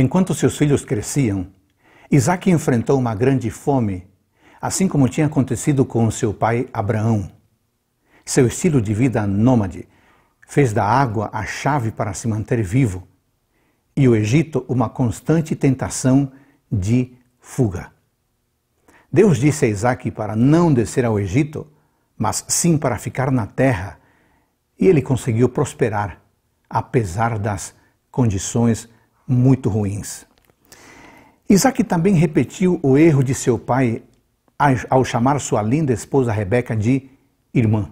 Enquanto seus filhos cresciam, Isaac enfrentou uma grande fome, assim como tinha acontecido com seu pai Abraão. Seu estilo de vida nômade fez da água a chave para se manter vivo e o Egito uma constante tentação de fuga. Deus disse a Isaac para não descer ao Egito, mas sim para ficar na terra, e ele conseguiu prosperar, apesar das condições muito ruins. Isaac também repetiu o erro de seu pai ao chamar sua linda esposa Rebeca de irmã.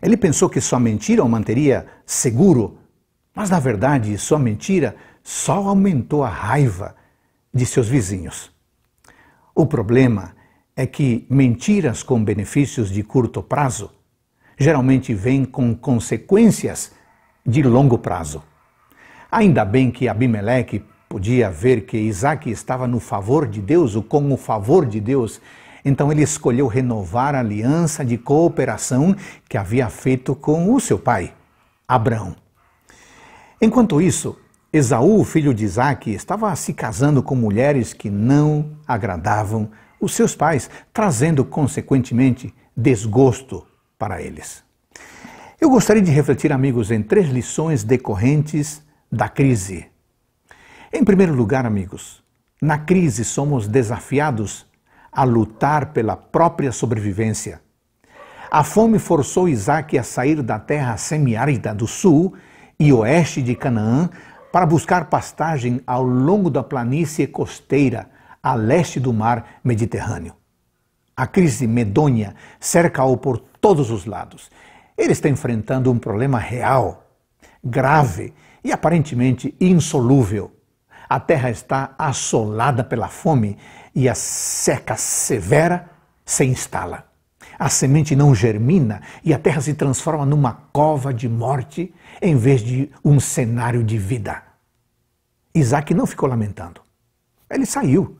Ele pensou que sua mentira o manteria seguro, mas na verdade sua mentira só aumentou a raiva de seus vizinhos. O problema é que mentiras com benefícios de curto prazo geralmente vêm com consequências de longo prazo. Ainda bem que Abimeleque podia ver que Isaac estava no favor de Deus, ou com o favor de Deus. Então ele escolheu renovar a aliança de cooperação que havia feito com o seu pai, Abraão. Enquanto isso, Esaú, filho de Isaac, estava se casando com mulheres que não agradavam os seus pais, trazendo, consequentemente, desgosto para eles. Eu gostaria de refletir, amigos, em três lições decorrentes da crise. Em primeiro lugar, amigos, na crise somos desafiados a lutar pela própria sobrevivência. A fome forçou Isaac a sair da terra semiárida do sul e oeste de Canaã para buscar pastagem ao longo da planície costeira, a leste do mar Mediterrâneo. A crise medonha cerca-o por todos os lados. Ele está enfrentando um problema real, grave e aparentemente insolúvel. A terra está assolada pela fome e a seca severa se instala. A semente não germina e a terra se transforma numa cova de morte em vez de um cenário de vida. Isaac não ficou lamentando. Ele saiu.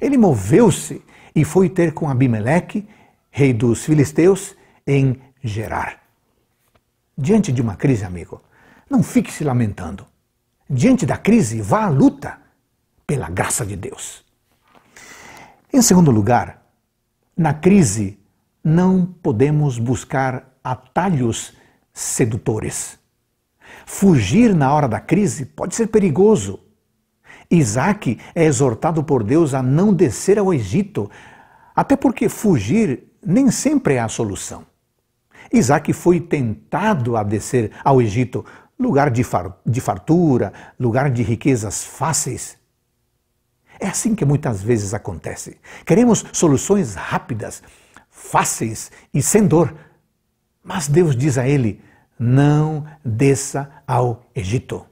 Ele moveu-se e foi ter com Abimeleque, rei dos filisteus, em Gerar. Diante de uma crise, amigo, não fique se lamentando. Diante da crise, vá à luta pela graça de Deus. Em segundo lugar, na crise não podemos buscar atalhos sedutores. Fugir na hora da crise pode ser perigoso. Isaac é exortado por Deus a não descer ao Egito, até porque fugir nem sempre é a solução. Isaac foi tentado a descer ao Egito, lugar de, de fartura, lugar de riquezas fáceis. É assim que muitas vezes acontece. Queremos soluções rápidas, fáceis e sem dor. Mas Deus diz a ele: não desça ao Egito.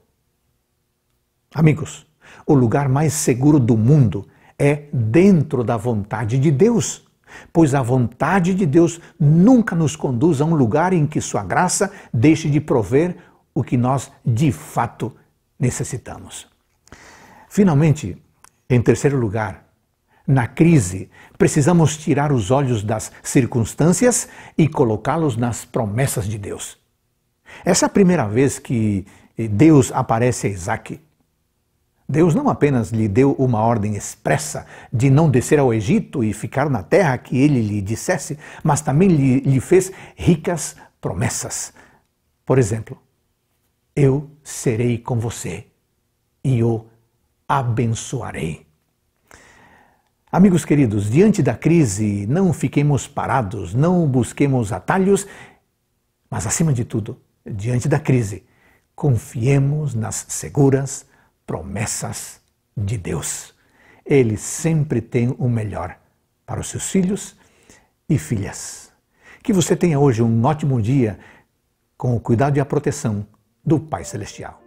Amigos, o lugar mais seguro do mundo é dentro da vontade de Deus, pois a vontade de Deus nunca nos conduz a um lugar em que sua graça deixe de prover o que nós de fato necessitamos. Finalmente, em terceiro lugar, na crise, precisamos tirar os olhos das circunstâncias e colocá-los nas promessas de Deus. Essa é a primeira vez que eh, Deus aparece a Isaac. Deus não apenas lhe deu uma ordem expressa de não descer ao Egito e ficar na terra que ele lhe dissesse, mas também lhe, lhe fez ricas promessas. Por exemplo, eu serei com você e o abençoarei. Amigos queridos, diante da crise, não fiquemos parados, não busquemos atalhos, mas acima de tudo, diante da crise, confiemos nas seguras promessas de Deus. Ele sempre tem o melhor para os seus filhos e filhas. Que você tenha hoje um ótimo dia com o cuidado e a proteção do Pai Celestial.